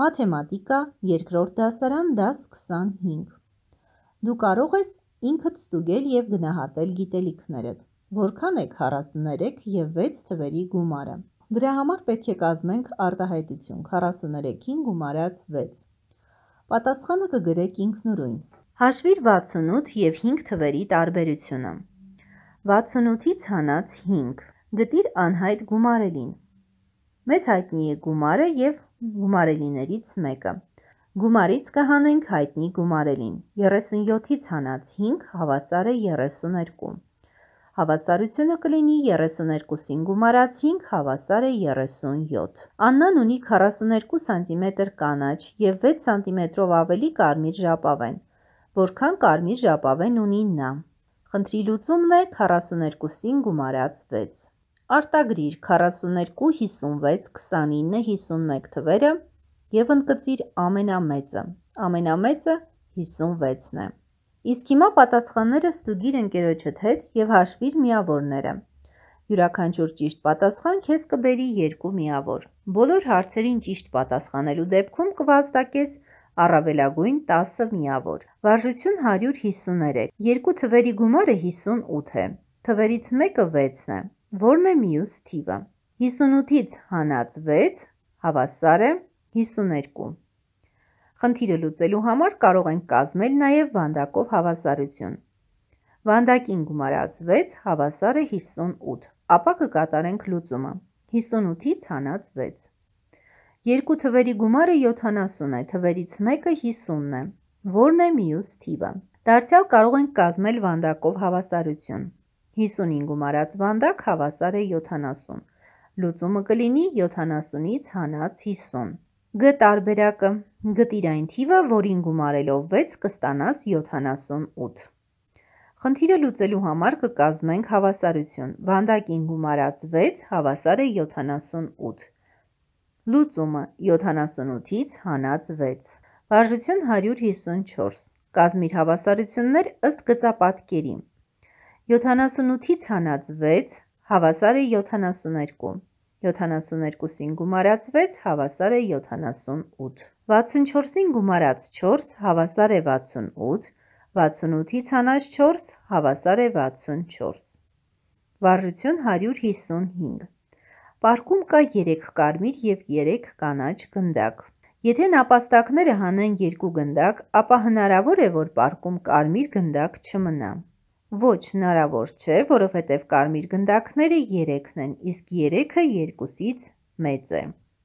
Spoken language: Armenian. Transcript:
Մաթեմատիկա, երկրորդ դասարան, դաս 25։ Դու կարող ես ինքդ ստուգել եւ գնահատել գիտելիքներդ։ Որքան է 43 եւ 6 թվերի գումարը։ Դրա համար պետք է կազմենք արտահայտություն 43-ին գումարած 6։ Պատասխանը կգրեք ինքնուրույն։ Հաշվիր 68 եւ 5 թվերի տարբերությունը։ 68-ից հանած 5։ Գտիր անհայտ գումարելին։ Մեզ հայտնի է գումարը եւ գումարելիներից մեկը։ Գումարից կհանենք հայտնի գումարելին։ 37-ից հանած 5 հավասար է 32։ Հավասարությունը կլինի 32-ին գումարած 5 հավասար է 37։ Աննան ունի 42 սանտիմետր կանաչ և 6 սանտիմետրով ավելի կարմիր ժապավեն, որքան կարմիր ժապավեն ունի նա։ Խնդրի լուծումն է 42-ին գումարած 6 արտագրիր 42-56-29-51 թվերը և ընդգծիր ամենամեծը, ամենամեծը 56-ն է։ Իսկ հիմա պատասխանները ստուգիր ընկերոջդ հետ և հաշվիր միավորները։ Յուրաքանչյուր ճիշտ պատասխան քեզ կբերի երկու միավոր։ Բոլոր հարցերին ճիշտ պատասխանելու դեպքում կվազդակես առավելագույն 10 միավոր։ Վարժություն 153։ Երկու թվերի գումարը 58 է։ Թվերից մեկը 6-ն է։ Որն է մյուս թիվը։ 58-ից հանած 6 հավասար է 52։ Խնդիրը լուծելու համար կարող ենք կազմել նաև վանդակով հավասարություն։ Վանդակին գումարած 6 հավասար է 58, ապա կկատարենք լուծումը։ 58-ից հանած 6։ Երկու թվերի գումարը 70 է, թվերից մեկը 50-ն է։ Որն է մյուս թիվը։ Դարձյալ կարող ենք կազմել վանդակով հավասարություն։ 55-ում արած վանդակ հավասար է 70։ Լուծումը կլինի 70-ից հանած 50։ Գ տարբերակը գտիր այն թիվը, որին գումարելով 6 կստանաս 78։ Խնդիրը լուծելու համար կկազմենք հավասարություն։ Վանդակին գումարած 6 հավասար է 78։ Լուծումը 78-ից հանած 6։ Վարժություն 154։ Կազմիր հավասարություններ ըստ գծապատկերի։ 78-ից հանած 6 հավասար է 72, 72-ին գումարած 6 հավասար է 78, 64-ին գումարած 4 հավասար է 68, 68-ից հանած 4 հավասար է 64, վարժություն 155, պարկում կա 3 կարմիր և 3 կանաչ գնդակ, Եթե նապաստակները հանեն երկու գնդակ, ապա հնարավոր է, որ պարկում կարմիր գնդակ չմնա։ Ոչ հնարավոր չէ, որովհետև կարմիր գնդակները երեքն են, իսկ երեքը երկուսից մեծ է։